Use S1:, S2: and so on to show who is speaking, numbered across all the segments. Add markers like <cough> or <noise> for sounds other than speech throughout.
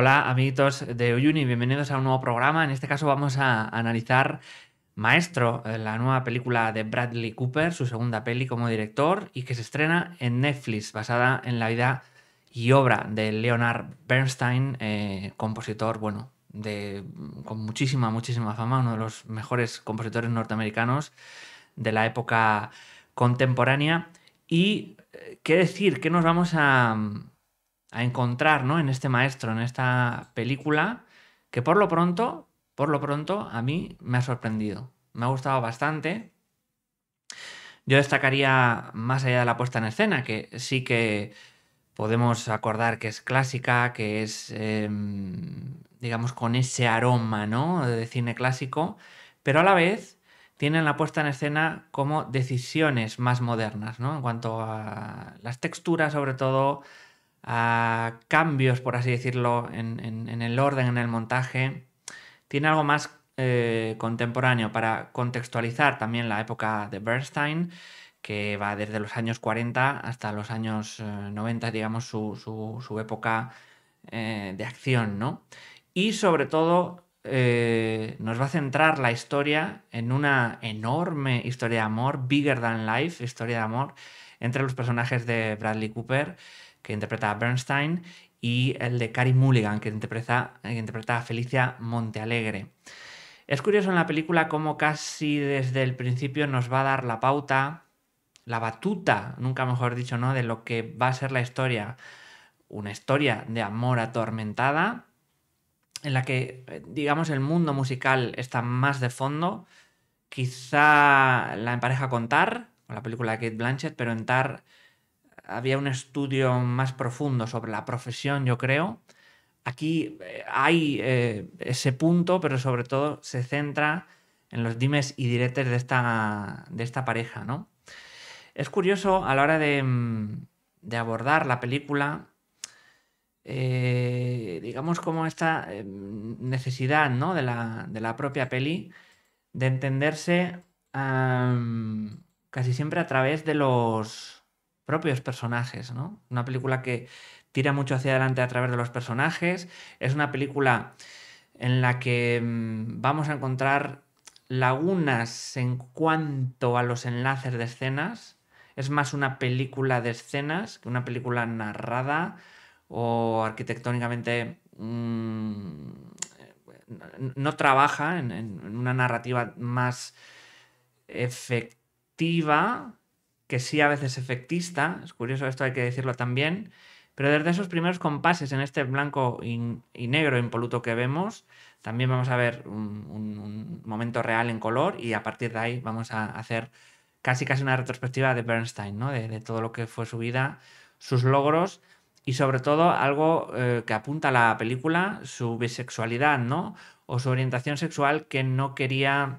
S1: Hola amiguitos de Uyuni, bienvenidos a un nuevo programa. En este caso vamos a analizar Maestro, eh, la nueva película de Bradley Cooper, su segunda peli como director y que se estrena en Netflix, basada en la vida y obra de Leonard Bernstein, eh, compositor, bueno, de, con muchísima, muchísima fama, uno de los mejores compositores norteamericanos de la época contemporánea. Y eh, qué decir, ¿Qué nos vamos a, a encontrar en este maestro, en esta película, que por lo pronto, por lo pronto, a mí me ha sorprendido. Me ha gustado bastante. Yo destacaría más allá de la puesta en escena, que sí que podemos acordar que es clásica, que es, em, digamos, con ese aroma ¿no? de cine clásico, pero a la vez tienen la puesta en escena como decisiones más modernas, ¿no? En cuanto a las texturas, sobre todo, a cambios, por así decirlo, en, el orden, en el montaje, tiene algo más eh, contemporáneo para contextualizar también la época de Bernstein, que va desde los años 40 hasta los años 90, eh, digamos, su, su, época eh, de acción, ¿no? Y sobre todo nos va a centrar la historia en una enorme historia de amor, bigger than life, historia de amor, entre los personajes de Bradley Cooper que interpreta a Bernstein, y el de Cary Mulligan, eh, que interpreta, a Felicia Montealegre. Es curioso en la película cómo casi desde el principio nos va a dar la pauta, la batuta, nunca mejor dicho, ¿no? De lo que va a ser la historia. Una historia de amor atormentada, en la que, eh, digamos, el mundo musical está más de fondo. Quizá la empareja con Tar, con la película de Kate Blanchett, pero en Tar había un estudio más profundo sobre la profesión, yo creo. Aquí eh, hay eh, ese punto, pero sobre todo se centra en los dimes y diretes de esta, de esta pareja, ¿no? Es curioso a la hora de, mm, abordar la película, eh, digamos, como esta necesidad ¿no? de, la, propia peli de entenderse casi siempre a través de los, propios personajes, ¿no? Una película que tira mucho hacia adelante a través de los personajes, es una película en la que mm, vamos a encontrar lagunas en cuanto a los enlaces de escenas. Es más una película de escenas que una película narrada o arquitectónicamente mm, no trabaja en, una narrativa más efectiva que sí a veces efectista, es curioso esto hay que decirlo también, pero desde esos primeros compases en este blanco y, negro impoluto que vemos, también vamos a ver un, momento real en color y a partir de ahí vamos a hacer casi casi una retrospectiva de Bernstein, ¿no? de, todo lo que fue su vida, sus logros y sobre todo algo eh, que apunta a la película, su bisexualidad, ¿no? O su orientación sexual que no quería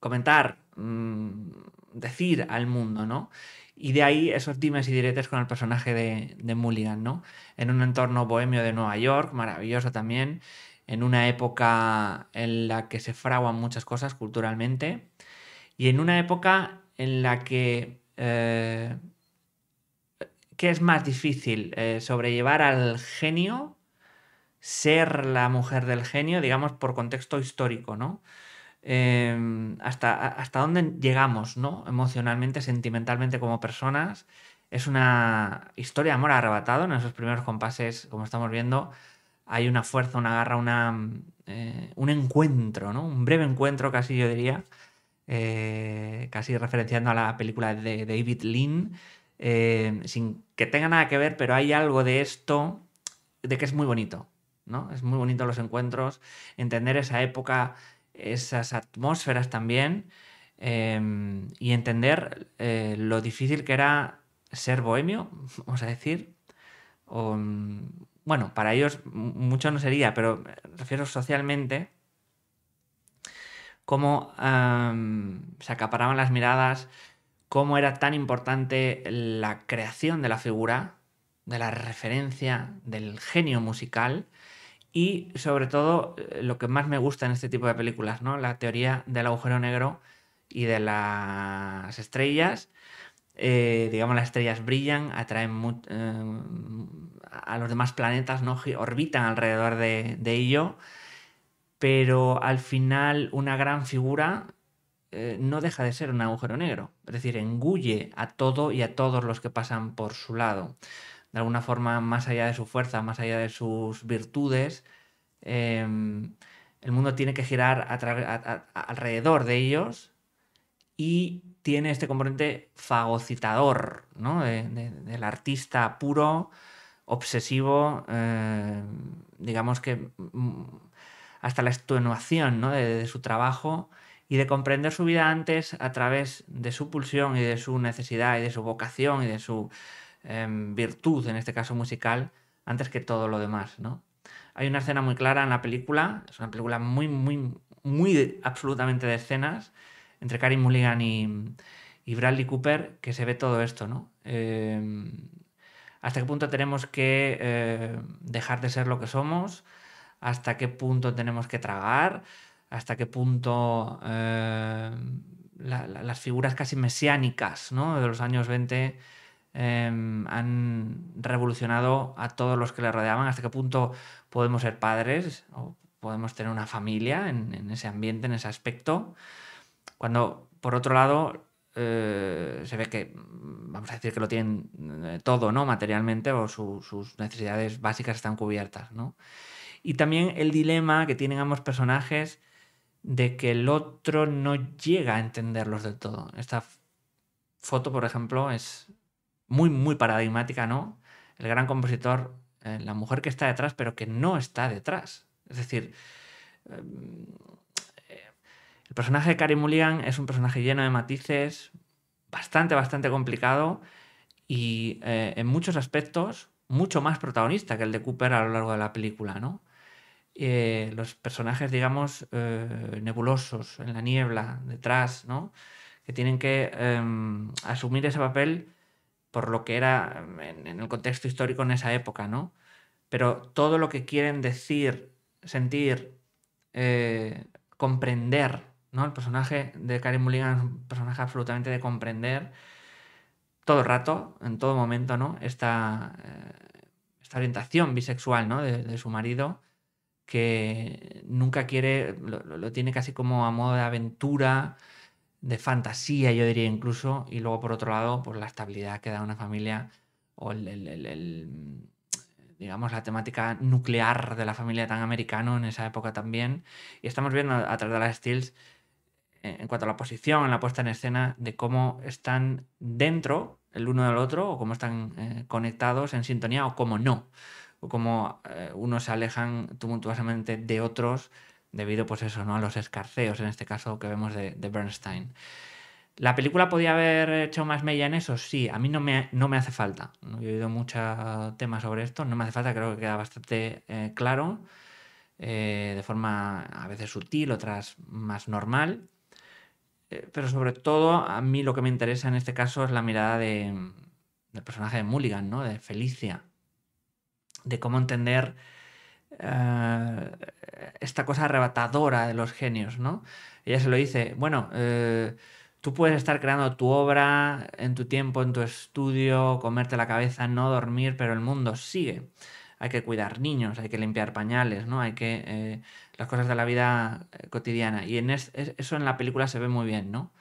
S1: comentar Mm, decir al mundo, ¿no? Y de ahí esos dimes y diretes con el personaje de, de Mulligan, ¿no? En un entorno bohemio de Nueva York, maravilloso también, en una época en la que se fraguan muchas cosas culturalmente y en una época en la que... Eh, ¿Qué es más difícil? Eh, ¿Sobrellevar al genio? ¿Ser la mujer del genio? Digamos por contexto histórico, ¿no? Em, hasta, hasta dónde llegamos, ¿no? Emocionalmente, sentimentalmente como personas. Es una historia de amor arrebatado. En esos primeros compases, como estamos viendo, hay una fuerza, una garra, una, eh, un encuentro, ¿no? Un breve encuentro, casi yo diría, eh, casi referenciando a la película de David Lynn. Em, sin que tenga nada que ver, pero hay algo de esto, de que es muy bonito, ¿no? Es muy bonito los encuentros, entender esa época esas atmósferas también em, y entender eh, lo difícil que era ser bohemio, <laughs> vamos a decir. Mm, bueno, para ellos mucho no sería, pero refiero socialmente cómo se acaparaban las miradas, cómo era tan importante la creación de la figura, de la referencia, del genio musical, y sobre todo eh, lo que más me gusta en este tipo de películas, ¿no? La teoría del agujero negro y de las estrellas. Eh, digamos, las estrellas brillan, atraen eh, a los demás planetas, ¿no? orbitan alrededor de, ello, pero al final una gran figura no deja de ser un agujero negro, es decir, engulle a todo y a todos los que pasan por su lado de alguna forma más allá de su fuerza, más allá de sus virtudes, em, el mundo tiene que girar alrededor de ellos y tiene este componente fagocitador, ¿no? del artista puro, obsesivo, em, digamos que mm, hasta la extenuación ¿no? de, su trabajo y de comprender su vida antes a través de su pulsión y de su necesidad y de su vocación y de su Em, virtud, en este caso musical, antes que todo lo demás, Hay una escena muy clara en la película, es una película muy, muy, muy absolutamente de escenas, entre karim Mulligan y, Bradley Cooper, que se ve todo esto, em, ¿Hasta qué punto tenemos que eh, dejar de ser lo que somos? ¿Hasta qué punto tenemos que tragar? ¿Hasta qué punto eh, las figuras casi mesiánicas ¿no? de los años 20 Em, han revolucionado a todos los que le rodeaban, hasta qué punto podemos ser padres o podemos tener una familia en, ese ambiente, en ese aspecto, cuando por otro lado eh, se ve que, vamos a decir que lo tienen eh, todo, ¿no? Materialmente o sus necesidades básicas están cubiertas, ¿no? Y también el dilema que tienen ambos personajes de que el otro no llega a entenderlos del todo. Esta foto, por ejemplo, es muy, muy paradigmática, ¿no? El gran compositor, eh, la mujer que está detrás, pero que no está detrás. Es decir, em, el personaje de Carrie Mulligan es un personaje lleno de matices, bastante, bastante complicado y eh, en muchos aspectos mucho más protagonista que el de Cooper a lo largo de la película, ¿no? Eh, los personajes, digamos, nebulosos, en la niebla, detrás, ¿no? Que tienen que em, asumir ese papel por lo que era mm, en, el contexto histórico en esa época, ¿no? Pero todo lo que quieren decir, sentir, eh, comprender, ¿no? El personaje de Karen Mulligan es un personaje absolutamente de comprender todo el rato, en todo momento, ¿no? Esta, eh, esta orientación bisexual, ¿no? De, su marido, que nunca quiere, lo tiene casi como a modo de aventura, de fantasía, yo diría incluso, y luego por otro lado, por pues la estabilidad que da una familia o el, digamos, la temática nuclear de la familia tan americano en esa época también. Y estamos viendo a través de las Steels, eh, en cuanto a la posición, en la puesta en escena, de cómo están dentro el uno del otro, o cómo están eh, conectados en sintonía, o cómo no, o cómo eh, unos se alejan tumultuosamente de otros debido pues eso, ¿no? a los escarceos, en este caso que vemos de, Bernstein. ¿La película podía haber hecho más mella en eso? Sí, a mí no me, no me hace falta. no he oído mucho tema sobre esto, no me hace falta, creo que queda bastante eh, claro, eh, de forma a veces sutil, otras más normal. Eh, pero sobre todo, a mí lo que me interesa en este caso es la mirada del personaje de Mulligan, ¿no? de Felicia, de cómo entender eh, esta cosa arrebatadora de los genios, ¿no? Ella se lo dice, bueno, eh, tú puedes estar creando tu obra en tu tiempo, en tu estudio, comerte la cabeza, no dormir, pero el mundo sigue. Hay que cuidar niños, hay que limpiar pañales, ¿no? Hay que... Eh, las cosas de la vida cotidiana. Y en eso en la película se ve muy bien, ¿no?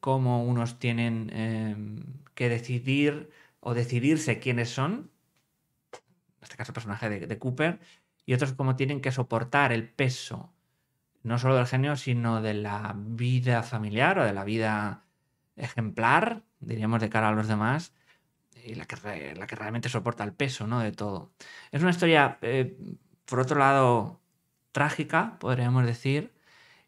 S1: cómo unos tienen que decidir o decidirse quiénes son este caso el personaje de, Cooper, y otros como tienen que soportar el peso, no solo del genio, sino de la vida familiar o de la vida ejemplar, diríamos, de cara a los demás, y la que, la que realmente soporta el peso ¿no? de todo. Es una historia, eh, por otro lado, trágica, podríamos decir,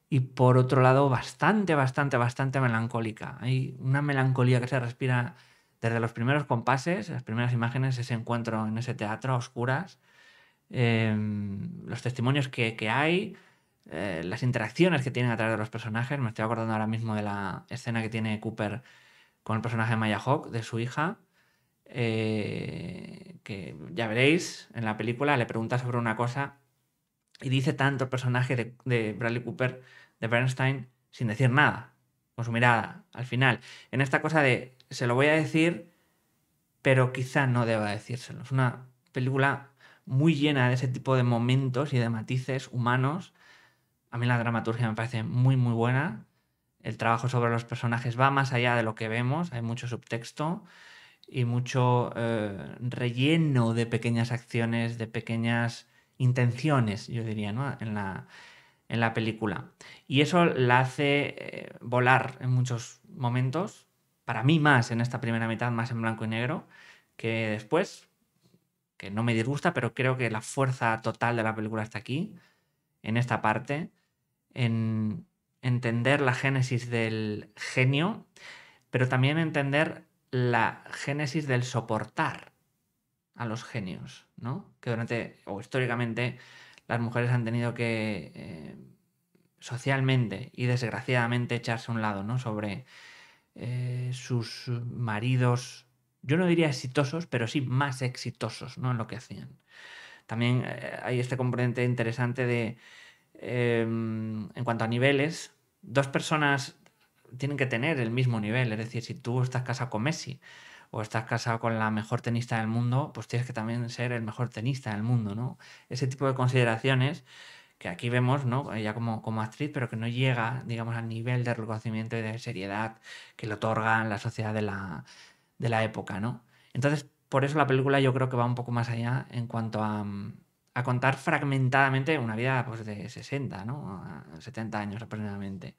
S1: y por otro lado, bastante, bastante, bastante melancólica. Hay una melancolía que se respira desde los primeros compases, las primeras imágenes, ese encuentro en ese teatro a oscuras, em, los testimonios que, hay, eh, las interacciones que tienen a través de los personajes. Me estoy acordando ahora mismo de la escena que tiene Cooper con el personaje de Maya Hawk, de su hija, eh, que ya veréis en la película, le pregunta sobre una cosa y dice tanto el personaje de Bradley Cooper, de Bernstein, sin decir nada, con su mirada, al final. En esta cosa de se lo voy a decir, pero quizá no deba decírselo. Es una película muy llena de ese tipo de momentos y de matices humanos. A mí la dramaturgia me parece muy, muy buena. El trabajo sobre los personajes va más allá de lo que vemos. Hay mucho subtexto y mucho eh, relleno de pequeñas acciones, de pequeñas intenciones, yo diría, ¿no? En la, película. Y eso la hace eh, volar en muchos momentos para mí más en esta primera mitad, más en blanco y negro, que después, que no me disgusta, pero creo que la fuerza total de la película está aquí, en esta parte, en entender la génesis del genio, pero también entender la génesis del soportar a los genios, ¿no? Que durante, o históricamente, las mujeres han tenido que eh, socialmente y desgraciadamente echarse a un lado, ¿no? Sobre eh, sus eh, maridos, yo no diría exitosos, pero sí más exitosos ¿no? en lo que hacían. También eh, hay este componente interesante de, em, en cuanto a niveles, dos personas tienen que tener el mismo nivel, es decir, si tú estás casado con Messi, o estás casado con la mejor tenista del mundo, pues tienes que también ser el mejor tenista del mundo, ¿no? Ese tipo de consideraciones que aquí vemos, ¿no? Ella como, como actriz, pero que no llega, digamos, al nivel de reconocimiento y de seriedad que le otorgan la sociedad de la, de la época, ¿no? Entonces, por eso la película yo creo que va un poco más allá en cuanto a, mm, a contar fragmentadamente una vida pues, de 60, ¿no? 70 años aproximadamente.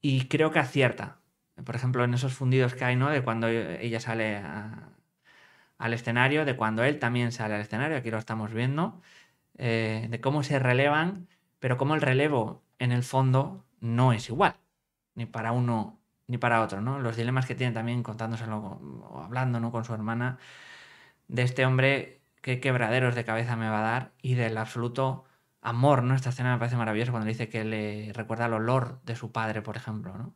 S1: Y creo que acierta. Por ejemplo, en esos fundidos que hay, ¿no? De cuando ella sale al escenario, de cuando él también sale al escenario, aquí lo estamos viendo. Eh, de cómo se relevan, pero cómo el relevo en el fondo no es igual, ni para uno ni para otro, ¿no? Los dilemas que tiene también contándoselo o hablando, Con su hermana, de este hombre, qué quebraderos de cabeza me va a dar y del absoluto amor, ¿no? Esta escena me parece maravillosa cuando dice que le recuerda el olor de su padre, por ejemplo,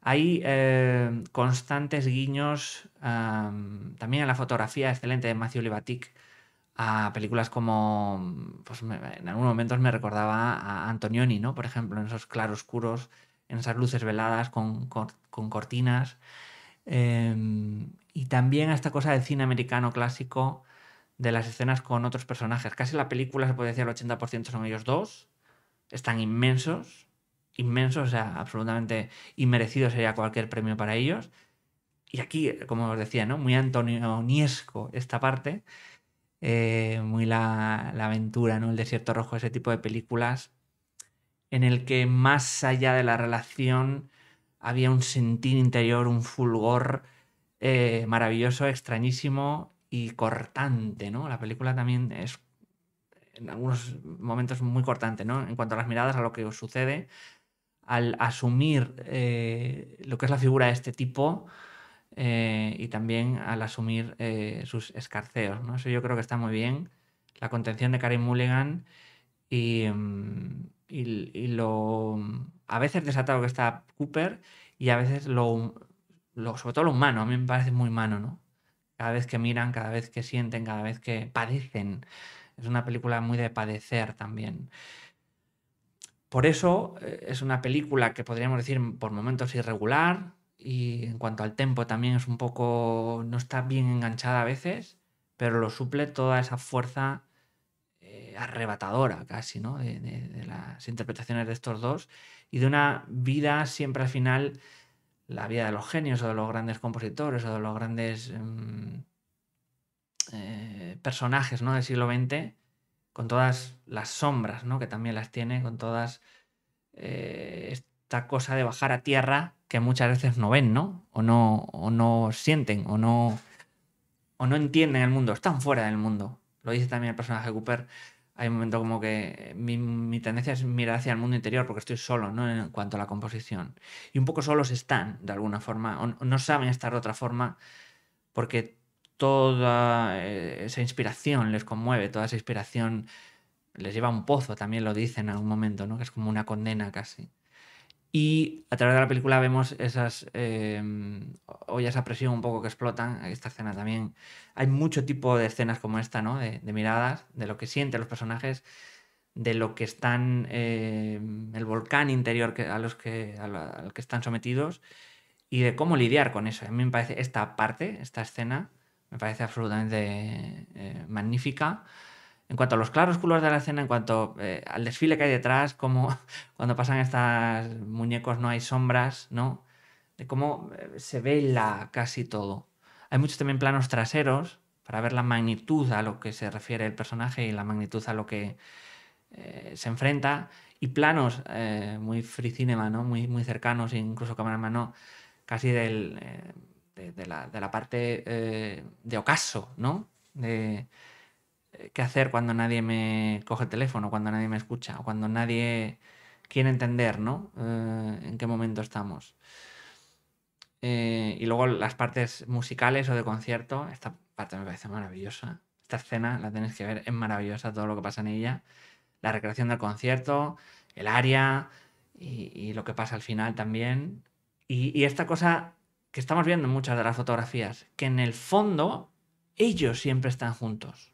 S1: Hay eh, constantes guiños también a la fotografía excelente de Matthew Libatic, a películas como, pues, en algunos momentos me recordaba a Antonioni, ¿no? Por ejemplo, en esos claroscuros, en esas luces veladas con, cortinas. Em, y también a esta cosa de cine americano clásico, de las escenas con otros personajes. Casi la película se puede decir el 80% son ellos dos. Están inmensos, inmensos, o sea, absolutamente inmerecido sería cualquier premio para ellos. Y aquí, como os decía, ¿no? Muy antonioniesco esta parte. Eh, muy la, aventura, ¿no? El desierto rojo, ese tipo de películas en el que más allá de la relación había un sentir interior, un fulgor eh, maravilloso, extrañísimo y cortante, ¿no? La película también es en algunos momentos muy cortante, ¿no? En cuanto a las miradas, a lo que sucede, al asumir eh, lo que es la figura de este tipo, eh, y también al asumir eh, sus escarceos. ¿no? Eso yo creo que está muy bien, la contención de Karim Mulligan y, mm, lo mm, a veces desatado que está Cooper y a veces lo, lo, sobre todo lo humano, a mí me parece muy humano, ¿no? Cada vez que miran, cada vez que sienten, cada vez que padecen. Es una película muy de padecer también. Por eso eh, es una película que podríamos decir por momentos irregular, y en cuanto al tempo también es un poco, no está bien enganchada a veces, pero lo suple toda esa fuerza eh, arrebatadora casi, ¿no? De, las interpretaciones de estos dos y de una vida siempre al final, la vida de los genios o de los grandes compositores o de los grandes mm, eh, personajes, ¿no? Del siglo XX, con todas las sombras, ¿no? Que también las tiene, con todas eh, esta cosa de bajar a tierra que muchas veces no ven, ¿no? O no, o no sienten, o no, o no entienden el mundo, están fuera del mundo. Lo dice también el personaje Cooper. Hay un momento como que mi, tendencia es mirar hacia el mundo interior porque estoy solo, ¿no? En cuanto a la composición. Y un poco solos están, de alguna forma, o no saben estar de otra forma porque toda eh, esa inspiración les conmueve, toda esa inspiración les lleva a un pozo, también lo dicen en algún momento, ¿no? Que es como una condena casi. Y a través de la película vemos esas eh, ollas a presión un poco que explotan. Esta escena también. Hay mucho tipo de escenas como esta, ¿no? De, miradas, de lo que sienten los personajes, de lo que están. Em, el volcán interior que, a los que, al que están sometidos y de cómo lidiar con eso. A mí me parece esta parte, esta escena, me parece absolutamente eh, magnífica en cuanto a los claroscuros de la escena, en cuanto eh, al desfile que hay detrás, como <laughs> cuando pasan estas muñecos no hay sombras, ¿no? De cómo eh, se ve la casi todo. Hay muchos también planos traseros para ver la magnitud a lo que se refiere el personaje y la magnitud a lo que eh, se enfrenta. Y planos muy free cinema, ¿no? Muy, muy cercanos, incluso cámara en mano, casi del, de, la, de, la, parte de ocaso, ¿no? De, qué hacer cuando nadie me coge el teléfono, cuando nadie me escucha, o cuando nadie quiere entender, eh, en qué momento estamos. Eh, y luego las partes musicales o de concierto, esta parte me parece maravillosa. Esta escena la tenéis que ver, es maravillosa todo lo que pasa en ella. La recreación del concierto, el área y, lo que pasa al final también. y esta cosa que estamos viendo en muchas de las fotografías, que en el fondo ellos siempre están juntos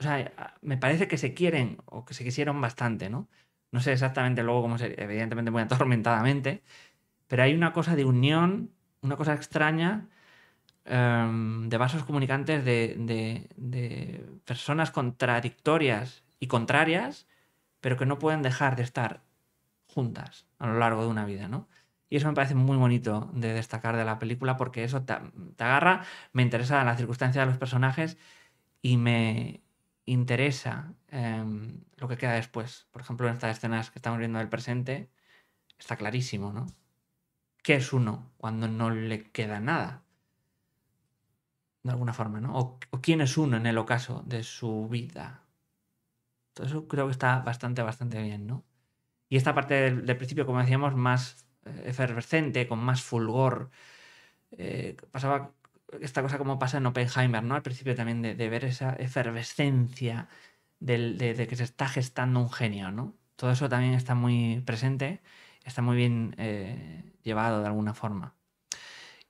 S1: o sea, eh, ah, me parece que se quieren o que se quisieron bastante, ¿no? No sé exactamente luego cómo sería, evidentemente muy <laughs> atormentadamente, pero hay una cosa de unión, una cosa extraña em, de vasos comunicantes de, personas contradictorias y contrarias, pero que no pueden dejar de estar juntas a lo largo de una vida, ¿no? Y eso me parece muy bonito de destacar de la película porque eso te, agarra, me interesa la circunstancia de los personajes y me, interesa em, lo que queda después. Por ejemplo, en estas escenas que estamos viendo del presente, está clarísimo, ¿no? ¿Qué es uno cuando no le queda nada? De alguna forma, ¿no? O, quién es uno en el ocaso de su vida. Todo eso creo que está bastante, bastante bien, ¿no? Y esta parte del, principio, como decíamos, más eh, efervescente, con más fulgor. Eh, pasaba esta cosa como pasa en Oppenheimer, ¿no? Al principio también de, ver esa efervescencia de, que se está gestando un genio, ¿no? Todo eso también está muy presente, está muy bien eh, llevado de alguna forma.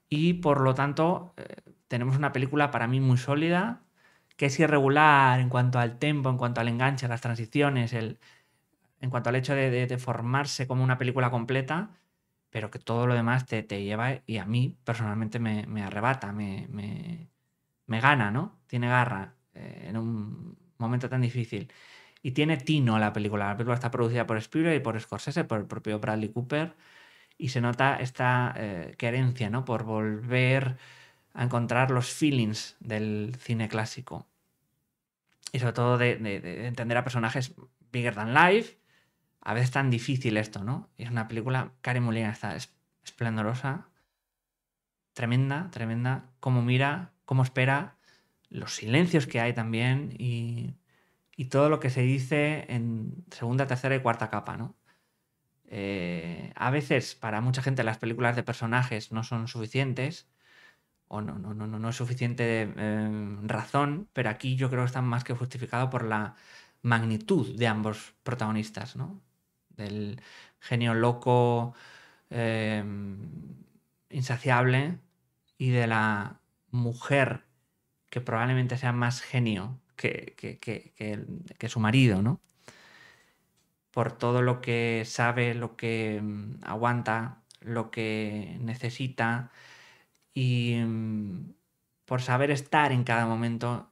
S1: Y por lo tanto, eh, tenemos una película para mí muy sólida, que es irregular en cuanto al tempo, en cuanto al enganche, las transiciones, en cuanto al hecho de, de formarse como una película completa, pero que todo lo demás te, lleva y a mí personalmente me, arrebata, me, gana, ¿no? Tiene garra eh, en un momento tan difícil. Y tiene tino la película. La película está producida por Spielberg y por Scorsese, por el propio Bradley Cooper, y se nota esta eh, querencia, ¿no? Por volver a encontrar los feelings del cine clásico. Y sobre todo de entender a personajes bigger than life, a veces tan difícil esto, ¿no? Es una película, Karen Molina está esplendorosa, tremenda, tremenda, cómo mira, cómo espera, los silencios que hay también y, todo lo que se dice en segunda, tercera y cuarta capa, ¿no? Eh, a veces para mucha gente las películas de personajes no son suficientes o no, no, no, no es suficiente em, razón, pero aquí yo creo que están más que justificado por la magnitud de ambos protagonistas, ¿no? del genio loco, eh, insaciable, y de la mujer que probablemente sea más genio que, que, que, su marido, ¿no? Por todo lo que sabe, lo que mm, aguanta, lo que necesita y mm, por saber estar en cada momento,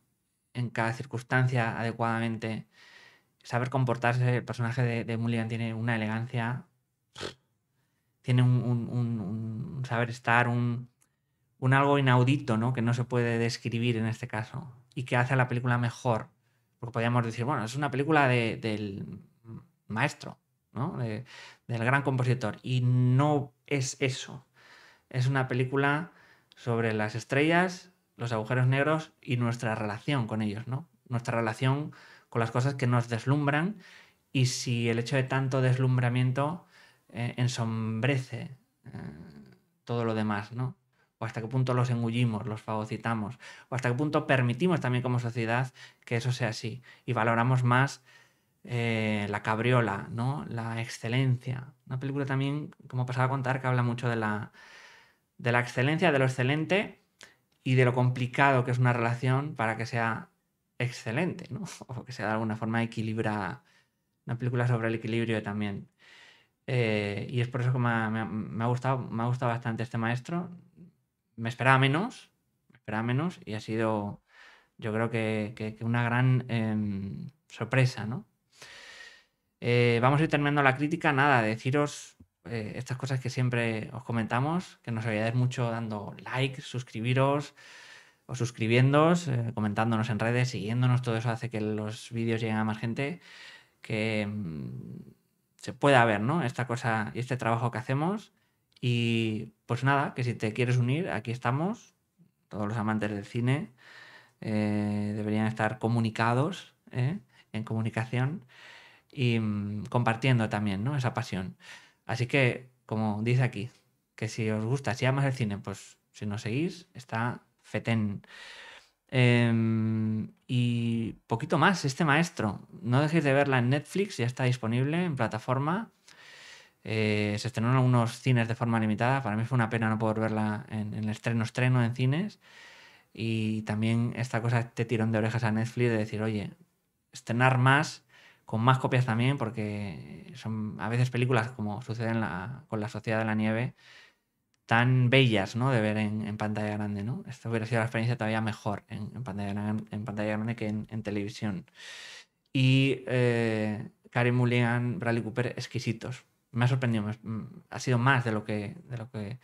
S1: en cada circunstancia adecuadamente saber comportarse. El personaje de, Mulligan tiene una elegancia, tiene un, saber estar, un, algo inaudito, ¿no? Que no se puede describir en este caso y que hace a la película mejor. Porque podríamos decir, bueno, es una película del maestro, ¿no? del gran compositor. Y no es eso. Es una película sobre las estrellas, los agujeros negros y nuestra relación con ellos, ¿no? Nuestra relación con las cosas que nos deslumbran y si el hecho de tanto deslumbramiento eh, ensombrece eh, todo lo demás, ¿no? O hasta qué punto los engullimos, los fagocitamos, o hasta qué punto permitimos también como sociedad que eso sea así y valoramos más eh, la cabriola, ¿no? La excelencia. Una película también, como pasaba a contar, que habla mucho de la, de la excelencia, de lo excelente y de lo complicado que es una relación para que sea excelente, ¿no? <laughs> O que sea de alguna forma equilibra, una película sobre el equilibrio también. Eh, y es por eso que me ha, gustado, me ha gustado bastante este maestro. Me esperaba menos, me esperaba menos y ha sido, yo creo que, una gran em, sorpresa, ¿no? Eh, vamos a ir terminando la crítica, nada, deciros eh, estas cosas que siempre os comentamos, que nos ayudáis mucho dando like, suscribiros, o suscribiéndonos, eh, comentándonos en redes, siguiéndonos, todo eso hace que los vídeos lleguen a más gente, que mm, se pueda ver, ¿no? Esta cosa y este trabajo que hacemos. Y pues nada, que si te quieres unir, aquí estamos, todos los amantes del cine eh, deberían estar comunicados, ¿eh? en comunicación y mm, compartiendo también, ¿no? Esa pasión. Así que, como dice aquí, que si os gusta, si amas el cine, pues si nos seguís, está Feten em, y poquito más, este maestro. No dejéis de verla en Netflix, ya está disponible en plataforma. Eh, se estrenó en algunos cines de forma limitada. Para mí fue una pena no poder verla en, el estreno, estreno en cines. Y también esta cosa, este tirón de orejas a Netflix de decir, oye, estrenar más, con más copias también, porque son a veces películas como sucede con La Sociedad de la Nieve, tan bellas ¿no? de ver en, pantalla grande. ¿no? Esta hubiera sido la experiencia todavía mejor en, pantalla, en pantalla, grande que en, televisión. Y eh, Karen Mulligan, Bradley Cooper, exquisitos. Me ha sorprendido, mm, ha, sido más de lo, que, lo que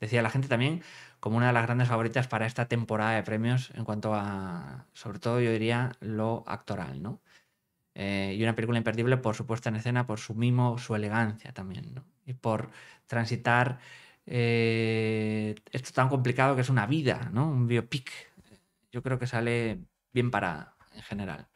S1: decía la gente también, como una de las grandes favoritas para esta temporada de premios en cuanto a, sobre todo yo diría, lo actoral. ¿no? Eh, y una película imperdible por su puesta en escena, por su mimo, su elegancia también, y por transitar eh, esto tan complicado que es una vida, Un biopic. Yo creo que sale bien para en general.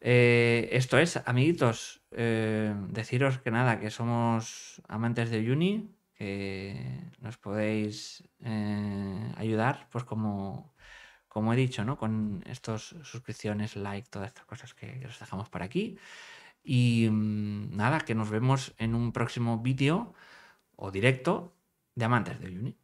S1: Eh, esto es, amiguitos, eh, deciros que nada, que somos amantes de Uni, que nos podéis ayudar, pues como, he dicho, Con estas suscripciones, like, todas estas cosas que, que os dejamos por aquí. Y mm, nada, que nos vemos en un próximo vídeo o directo de Amantes de Uni.